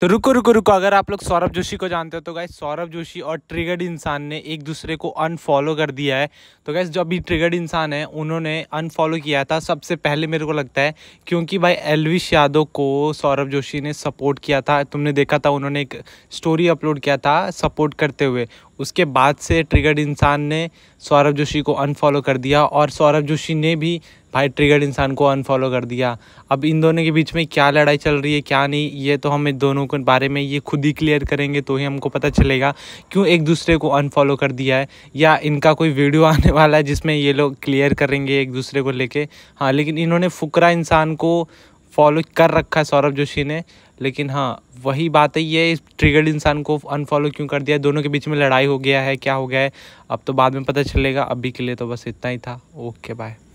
तो रुको रुको रुको अगर आप लोग सौरभ जोशी को जानते हो तो गाइस सौरभ जोशी और ट्रिगर्ड इंसान ने एक दूसरे को अनफॉलो कर दिया है तो गैस जो अभी ट्रिगर्ड इंसान है उन्होंने अनफॉलो किया था सबसे पहले मेरे को लगता है क्योंकि भाई एलविश यादव को सौरभ जोशी ने सपोर्ट किया था तुमने देखा था उन्होंने एक स्टोरी अपलोड किया था सपोर्ट करते हुए उसके बाद से ट्रिगर्ड इंसान ने सौरभ जोशी को अनफॉलो कर दिया और सौरभ जोशी ने भी भाई ट्रिगर्ड इंसान को अनफॉलो कर दिया अब इन दोनों के बीच में क्या लड़ाई चल रही है क्या नहीं ये तो हम इन दोनों के बारे में ये खुद ही क्लियर करेंगे तो ही हमको पता चलेगा क्यों एक दूसरे को अनफॉलो कर दिया है या इनका कोई वीडियो आने वाला है जिसमें ये लोग क्लियर करेंगे एक दूसरे को लेके हाँ लेकिन इन्होंने फुकरा इंसान को फॉलो कर रखा है सौरभ जोशी ने लेकिन हाँ वही बात है ये ट्रिगर्ड इंसान को अनफॉलो क्यों कर दिया दोनों के बीच में लड़ाई हो गया है क्या हो गया है अब तो बाद में पता चलेगा अभी के लिए तो बस इतना ही था ओके बाय